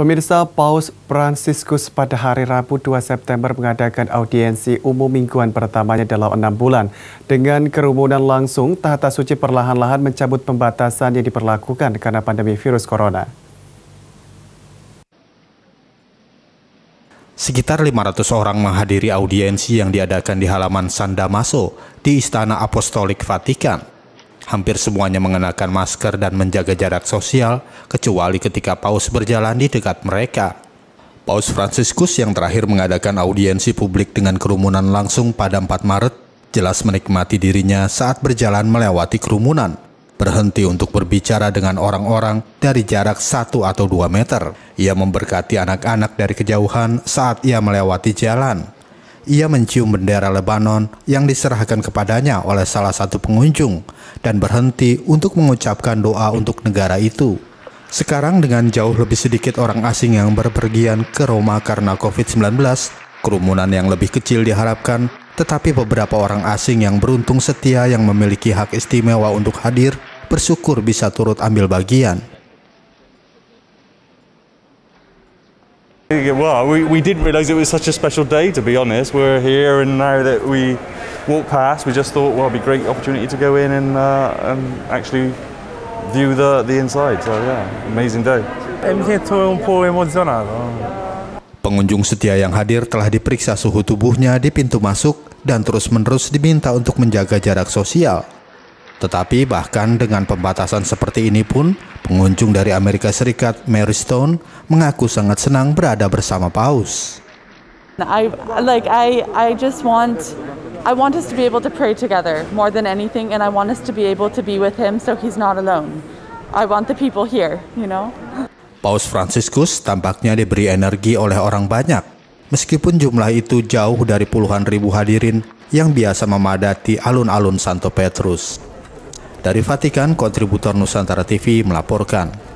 Pemirsa Paus Franciscus pada hari Rabu 2 September mengadakan audiensi umum mingguan pertamanya dalam enam bulan. Dengan kerumunan langsung, tahta suci perlahan-lahan mencabut pembatasan yang diperlakukan karena pandemi virus corona. Sekitar 500 orang menghadiri audiensi yang diadakan di halaman San Damaso di Istana Apostolik Vatikan. Hampir semuanya mengenakan masker dan menjaga jarak sosial, kecuali ketika paus berjalan di dekat mereka. Paus Franciscus yang terakhir mengadakan audiensi publik dengan kerumunan langsung pada 4 Maret jelas menikmati dirinya saat berjalan melewati kerumunan, berhenti untuk berbicara dengan orang-orang dari jarak 1 atau 2 meter. Ia memberkati anak-anak dari kejauhan saat ia melewati jalan. Ia mencium bendera Lebanon yang diserahkan kepadanya oleh salah satu pengunjung, dan berhenti untuk mengucapkan doa untuk negara itu. Sekarang dengan jauh lebih sedikit orang asing yang berpergian ke Roma karena COVID-19, kerumunan yang lebih kecil diharapkan, tetapi beberapa orang asing yang beruntung setia yang memiliki hak istimewa untuk hadir bersyukur bisa turut ambil bagian. Well, we, we didn't realize it was such a special day, to be honest. We're here and now that we walked past, we just thought, well, it'd be a great opportunity to go in and, uh, and actually view the, the inside. So yeah, amazing day. Pengunjung setia yang hadir telah diperiksa suhu tubuhnya di pintu masuk dan terus-menerus diminta untuk menjaga jarak sosial. Tetapi bahkan dengan pembatasan seperti ini pun, pengunjung dari Amerika Serikat Mary Stone mengaku sangat senang berada bersama Paus. I like I I just want I want us to be able to pray together more than anything, and I want us to be able to be with Him so He's not alone. I want the people here, you know. Paus Franciscus tampaknya diberi energi oleh orang banyak, meskipun jumlah itu jauh dari puluhan ribu hadirin yang biasa memadati alun-alun Santo Petrus. Dari Vatikan, kontributor Nusantara TV melaporkan.